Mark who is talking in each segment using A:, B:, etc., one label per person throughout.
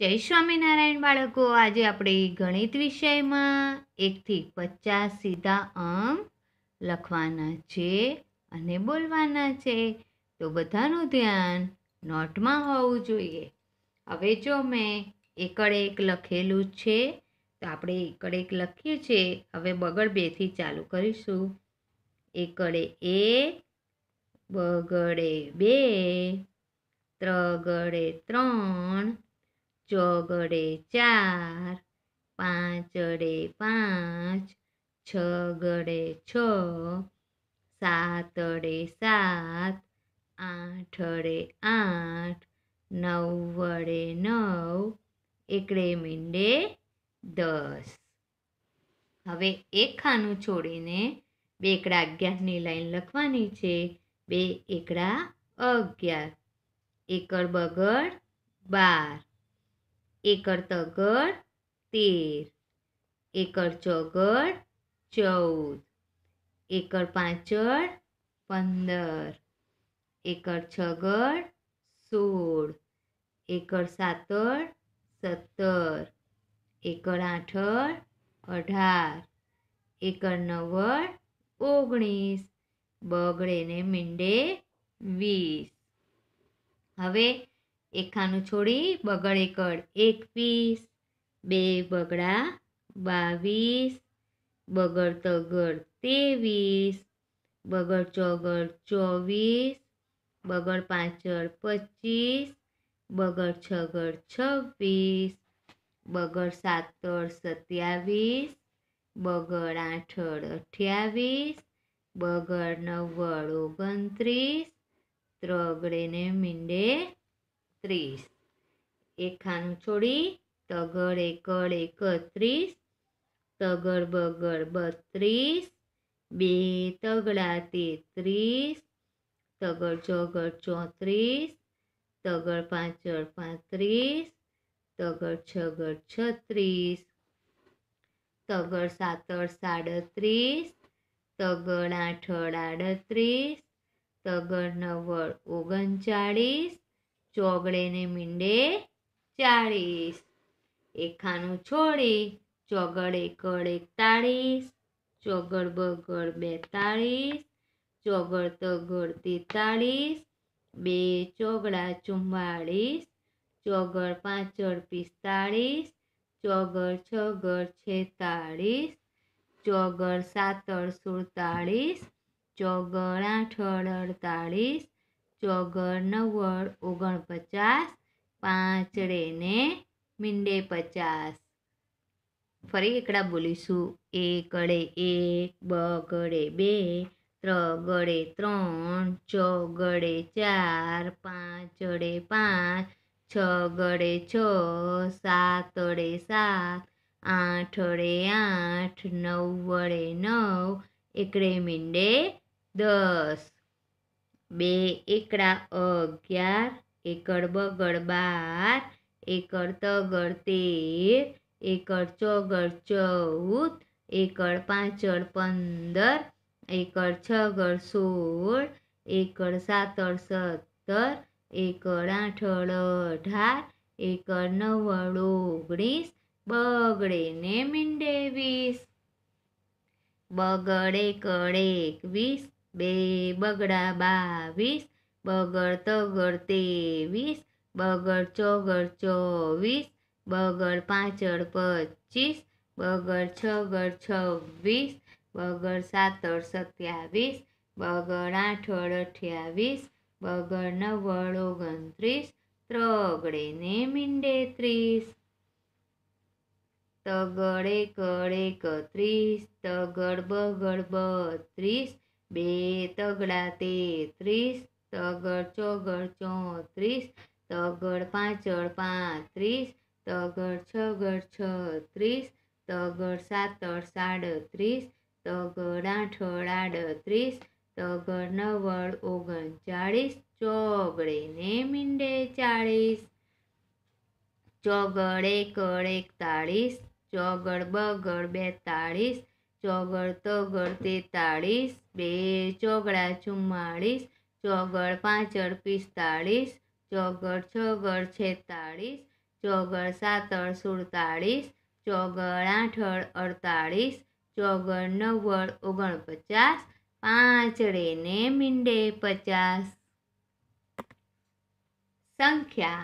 A: જય સ્વામિનારાયણ બાળકો આજે આપણે ગણિત વિષયમાં એકથી પચાસ સીધા અંક લખવાના છે અને બોલવાના છે તો બધાનું ધ્યાન નોટમાં હોવું જોઈએ હવે જો મેં એકડ એક લખેલું છે તો આપણે એકડ એક લખ્યું છે હવે બગડ બેથી ચાલુ કરીશું એકડે એક બગડે બે ત્રગડે ત્રણ ચોગડે ચાર પાંચડે પાંચ છ ગડે છ સાતડે સાત આઠડે આઠ નવ વડે નવ એકડે મીંડે દસ હવે એક ખાનું છોડીને બે એકડા અગિયારની લાઈન લખવાની છે બે એકડા અગિયાર એકડ બગડ બાર એકર તગડ તેર એકર ચોગડ ચૌદ એકર પાંચડ પંદર એકર છગડ સોળ એકર સાતડ સત્તર એકર આઠડ અઢાર એકર નવ્વદ ઓગણીસ બગડે ને મીંડે વીસ હવે એકાનું છોડી બગડ એકડ એકવીસ બે બગડા બાવીસ બગડ તગડ ત્રેવીસ બગડ ચોગડ ચોવીસ બગડ પાછળ પચીસ બગડ છગડ છવ્વીસ બગડ સાતર સત્યાવીસ બગડ આઠળ અઠ્યાવીસ બગડ નવ્વડ ઓગણત્રીસ ત્રગડે ને મીંડે ત્રીસ એકાનું છોડી તગડ એકડ એકત્રીસ તગડ બગડ બત્રીસ બે તગડા તેત્રીસ તગડ ચોગડ ચોત્રીસ તગડ પાંચડ પાંત્રીસ તગડ છગડ છત્રીસ તગડ સાતર સાડત્રીસ તગડ આઠડ આડત્રીસ તગડ નવ્વડ ઓગણચાળીસ ચોગડે ને મીંડે ચાળીસ એક છોડી ચોગડ એકડ એકતાળીસ ચોગડ બગડ બેતાળીસ ચોગડ તગડ તેતાળીસ બે ચોગડા ચુમ્માળીસ ચોગડ પાંચડ પિસ્તાળીસ ચોગડ છગડ છેતાળીસ ચોગડ સાતડ સુડતાળીસ ચોગડ આઠળ અડતાળીસ ચોગળ નવ્વડ ઓગણપચાસ પાંચડે ને મીંડે પચાસ ફરી એકડા બોલીશું એકડે એક બગડે બે ત્રગડે ત્રણ ચોગડે ચાર પાંચડે પાંચ છ ગડે છ સાતડે સાત આઠડે આઠ નવ વડે નવ એકડે મીંડે દસ બે એકડા અગિયાર એકડ બગડ બાર એકડ તગડ તેર એકડ ચોગડ ચૌદ એકડ પાંચડ પંદર એકડ છગડ સોળ એકડ સાતડ સત્તર એકડ આઠડ અઢાર એકડ નવ્વડ ઓગણીસ બગડે ને મીંડે વીસ બગડે એકડ એકવીસ બે બગડા બાવીસ બગડ તગડ ત્રેવીસ બગડ ચોગડ ચોવીસ બગડ પાંચડ પચીસ બગડ છગડ છવ્વીસ બગડ સાતડ સત્યાવીસ બગડ આઠડ અઠ્યાવીસ બગડ નવ્વડ ઓગણત્રીસ ત્રગડે ને મીંડે ત્રીસ તગડ એકડ એકત્રીસ તગડ બગડ બત્રીસ બે તગડા તેત્રીસ તગડ ચોગડ ચોત્રીસ તગડ પાંચડ પાંત્રીસ તગડ છગડ છત્રીસ તગડ સાતડ સાડત્રીસ તગડ આઠડ આડત્રીસ તગડ નવડ ઓગણચાળીસ ચોગડે ને મીંડે ચાળીસ ચોગડ એકડ એકતાળીસ ચોગડ બગડ બેતાળીસ ચોગળ તગળ તેતાળીસ બે ચોગળા ચુમ્માળીસ ચોગળ પાંચળ પિસ્તાળીસ ચોગળ છગળ છેતાળીસ ચોગળ સાતળ સુડતાળીસ ચોગળ આઠળ અડતાળીસ ચોગળ નવ્વળ ઓગણપચાસ પાંચડે ને મીંડે પચાસ સંખ્યા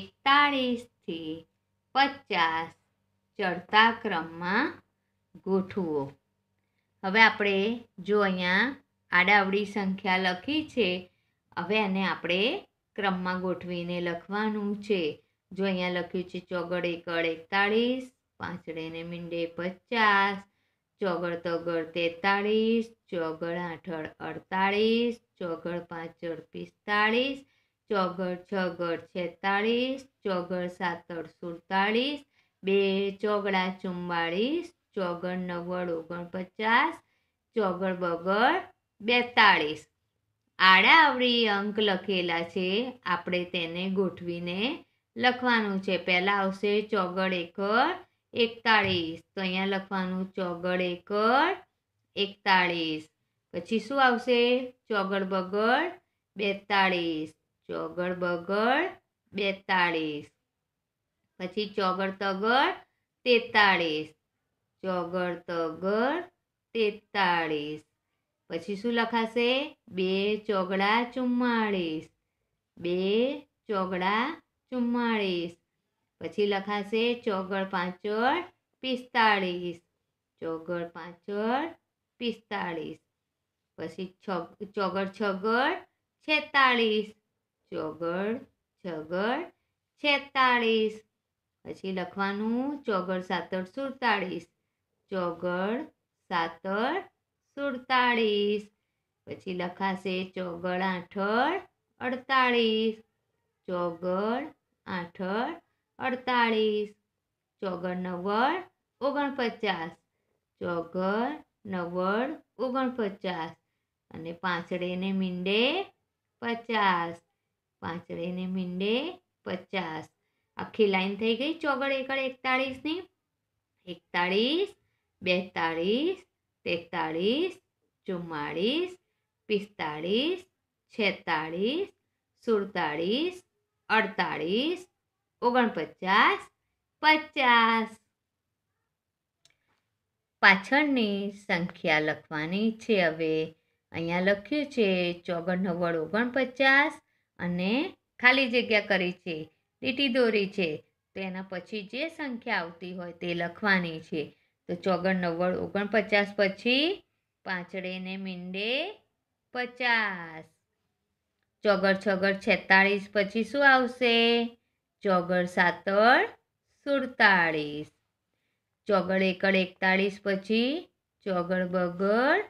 A: એકતાળીસથી પચાસ ચડતા ક્રમમાં ગોઠવો હવે આપણે જો અહીંયા આડાવડી સંખ્યા લખી છે હવે એને આપણે ક્રમમાં ગોઠવીને લખવાનું છે જો અહીંયા લખ્યું છે ચોગડ એકડ એકતાળીસ પાંચડે ને મીંડે પચાસ ચોગળ તગડ તેતાળીસ ચોગળ આઠળ અડતાળીસ ચોગળ પાછળ પિસ્તાળીસ ચોગળ છગડ છેતાળીસ ચોગળ સાતળ સુડતાળીસ બે ચોગડા ચુમ્માળીસ ચોગણ નવ્વદ ઓગણપચાસ ચોગળ બગળ બેતાળીસ આડા આવડી અંક લખેલા છે આપણે તેને ગોઠવીને લખવાનું છે પહેલાં આવશે ચોગળ એકર એકતાળીસ તો અહીંયા લખવાનું ચોગળ એકર એકતાળીસ પછી શું આવશે ચોગળ બગળ બેતાળીસ ચોગળ બગળ બેતાળીસ પછી ચોગળ તગળ તેતાળીસ ચોગળ તગર તેતાળીસ પછી શું લખાશે બે ચોગડા ચુમ્માળીસ બે ચોગડા ચુમ્માળીસ પછી લખાશે ચોગળ પાંચળ પિસ્તાળીસ ચોગળ પાંચળ પિસ્તાળીસ પછી ચોગળ છગળ છેતાળીસ ચોગળ છગળ છેતાળીસ પછી લખવાનું ચોગળ સાતળ સુડતાળીસ ચોગળ સાતળ સુડતાળીસ પછી લખાશે ચોગળ આઠળ અડતાળીસ ચોગળ આઠળ અડતાળીસ ચોગળ નવ્વળ ઓગણપચાસ ચોગળ નવ્વળ ઓગણપચાસ અને પાંચડે મીંડે પચાસ પાંચડે મીંડે પચાસ આખી લાઈન થઈ ગઈ ચોગળ એકળ એકતાળીસની એકતાળીસ બેતાળીસ તેતાળીસ ચુમ્માળીસ પિસ્તાળીસ છેતાળીસ સુડતાળીસ અડતાળીસ ઓગણપચાસ પચાસ પાછળની સંખ્યા લખવાની છે હવે અહીંયા લખ્યું છે ચોગણ નવ્વદ ઓગણપચાસ અને ખાલી જગ્યા કરી છે લીટી દોરી છે તો એના પછી જે સંખ્યા આવતી હોય તે લખવાની છે તો ચોગણ નવ્વદ ઓગણપચાસ પછી પાંચડે ને મીંડે પચાસ ચોગર છગર છેતાળીસ પછી શું આવશે ચોગર સાતળ સુડતાળીસ ચોગળ એકડ એકતાળીસ પછી ચોગળ બગડ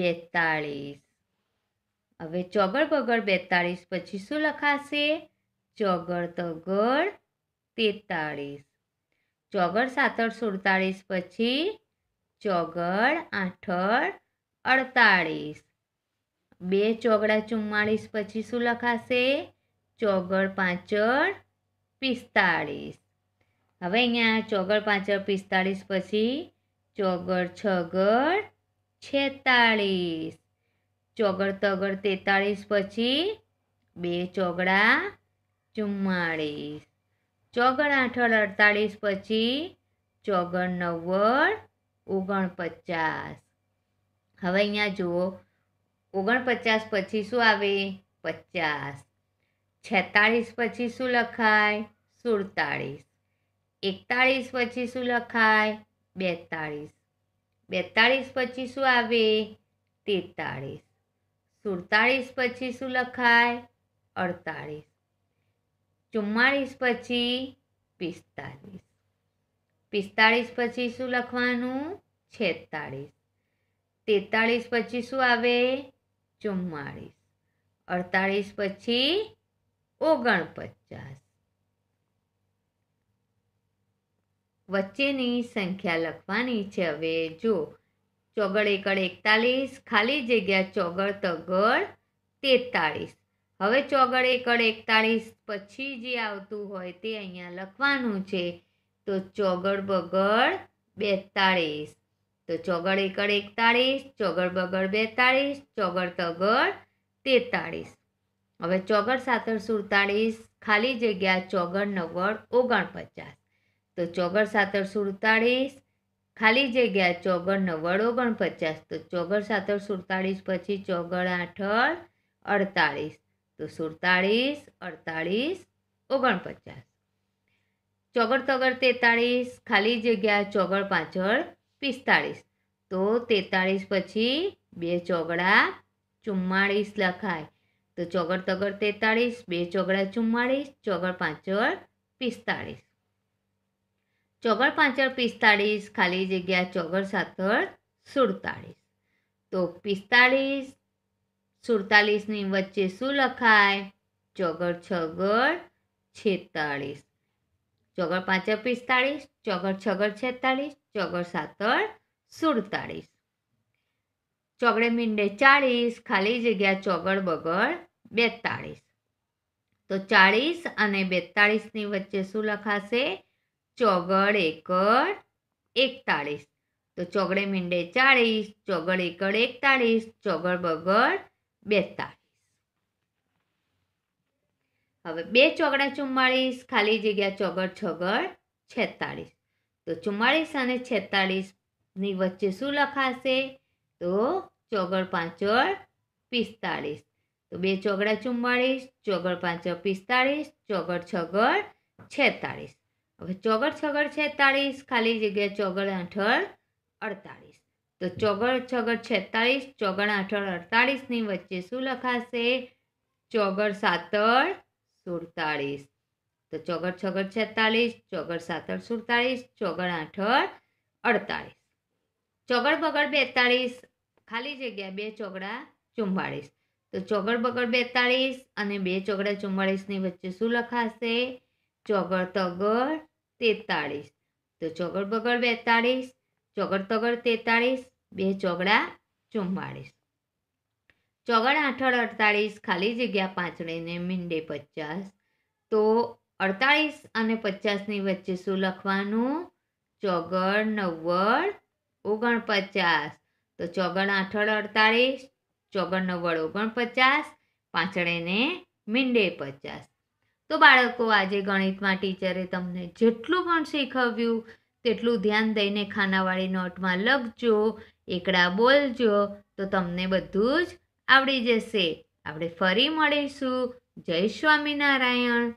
A: બેતાળીસ હવે ચોગળ બગડ બેતાળીસ પછી શું લખાશે ચોગળ તગડ તેતાળીસ ચોગળ સાતળ સુડતાળીસ પછી ચોગળ આઠળ અડતાળીસ બે ચોગડા ચુમ્માળીસ પછી શું લખાશે ચોગડ પાંચળ પિસ્તાળીસ હવે અહીંયા ચોગળ પાંચળ પિસ્તાળીસ પછી ચોગળ છગડ છેતાળીસ ચોગડ તગડ તેતાળીસ પછી બે ચોગડા ચુમ્માળીસ ચોગણ આઠળ અડતાળીસ પછી ચોગણ નવ્વળ ઓગણપચાસ હવે અહીંયા જુઓ ઓગણપચાસ પછી શું આવે પચાસ છેતાળીસ પછી શું લખાય સુડતાળીસ એકતાળીસ પછી શું લખાય બેતાળીસ બેતાળીસ પછી શું આવે તેતાળીસ સુડતાળીસ પછી શું લખાય અડતાળીસ ચુમ્માળીસ પછી પિસ્તાલીસ પિસ્તાળીસ પછી શું લખવાનું છેતાળીસ તેતાળીસ પછી શું આવે ચુમ્માળીસ અડતાળીસ પછી ઓગણપચાસ વચ્ચેની સંખ્યા લખવાની છે હવે જો ચોગડ એકડ એકતાલીસ ખાલી જગ્યા ચોગડ તગડ તેતાળીસ હવે ચોગડ એકડ એકતાળીસ પછી જે આવતું હોય તે અહીંયા લખવાનું છે તો ચોગડ બગડ બેતાળીસ તો ચોગડ એકડ એકતાળીસ ચોગડ બગડ બેતાળીસ ચોગડ તગડ તેતાળીસ હવે ચોગડ સાતર સુડતાળીસ ખાલી જગ્યા ચોગડ નવ્વડ ઓગણપચાસ તો ચોગડ સાતર સુડતાળીસ ખાલી જગ્યા ચોગડ નવ્વડ ઓગણપચાસ તો ચોગડ સાતર સુડતાળીસ પછી ચોગડ આઠળ અડતાળીસ તો સુડતાળીસ અડતાળીસ ઓગણપચાસ ચોગડ તગર તેતાળીસ ખાલી જગ્યા ચોગળ પાછળ પિસ્તાળીસ તો તેતાળીસ પછી બે ચોગડા ચુમ્માળીસ લખાય તો ચોગડ તગડ તેતાળીસ બે ચોગડા ચુમ્માળીસ ચોગડ પાછળ પિસ્તાળીસ ચોગળ પાંચળ પિસ્તાળીસ ખાલી જગ્યા ચોગળ સાતળ સુડતાળીસ તો પિસ્તાળીસ સુડતાલીસની વચ્ચે શું લખાય ચોગર છગર છેતાળીસ ચોગર પાંચ પિસ્તાળીસ ચોગર છગર છેતાળીસ ચોગળ સાતર સુડતાળીસ ચોગડે મીંડે ચાળીસ ખાલી જગ્યા ચોગડ બગડ બેતાળીસ તો ચાળીસ અને બેતાળીસની વચ્ચે શું લખાશે ચોગડ એકડ એકતાળીસ તો ચોગડે મીંડે ચાળીસ ચોગળ એકડ એકતાળીસ ચોગડ બગડ બેતાલીસ હવે બે ચોગડા ચુમ્માળીસ ખાલી જગ્યા ચોગડ છગડ છેતાળીસ તો ચુમ્માળીસ અને છેતાળીસની વચ્ચે શું લખાશે તો ચોગડ પાંચળ પિસ્તાળીસ તો બે ચોગડા ચુમ્માળીસ ચોગડ પાંચળ પિસ્તાળીસ ચોગડ છગડ છેતાળીસ હવે ચોગડ છગડ છેતાળીસ ખાલી જગ્યા ચોગડ આઠળ અડતાળીસ તો ચોગળ છગળ છેતાળીસ ચોગણ આઠળ અડતાળીસની વચ્ચે શું લખાશે ચોગળ સાતળ સુડતાળીસ તો ચોગળ છગળ છેતાળીસ ચોગળ સાતળ સુડતાળીસ ચોગણ આઠળ અડતાળીસ ચોગળ બગડ બેતાળીસ ખાલી જગ્યા બે ચોગડા ચુમ્બાળીસ તો ચોગડ બગડ બેતાળીસ અને બે ચોગડા ચુમ્બાળીસની વચ્ચે શું લખાશે ચોગળ તગડ તેતાળીસ તો ચોગડ બગડ બેતાળીસ ચોગડ તગડ તેતાળીસ બે ચોગડા ચુમ્માળીસ ચોગડ આઠળ અડતાળીસ ખાલી જગ્યા પાંચડીને મીંડે પચાસ તો અડતાળીસ અને પચાસની વચ્ચે શું લખવાનું ચોગડ નવ્વડ ઓગણપચાસ તો ચોગડ આઠડ અડતાળીસ ચોગડ નવ્વડ ઓગણપચાસ પાંચડેને મીંડે પચાસ તો બાળકો આજે ગણિતમાં ટીચરે તમને જેટલું પણ શીખવ્યું તેટલું ધ્યાન દઈને ખાનાવાળી નોટમાં લખજો એકડા બોલજો તો તમને બધું જ આવડી જશે આપણે ફરી મળીશું જય સ્વામિનારાયણ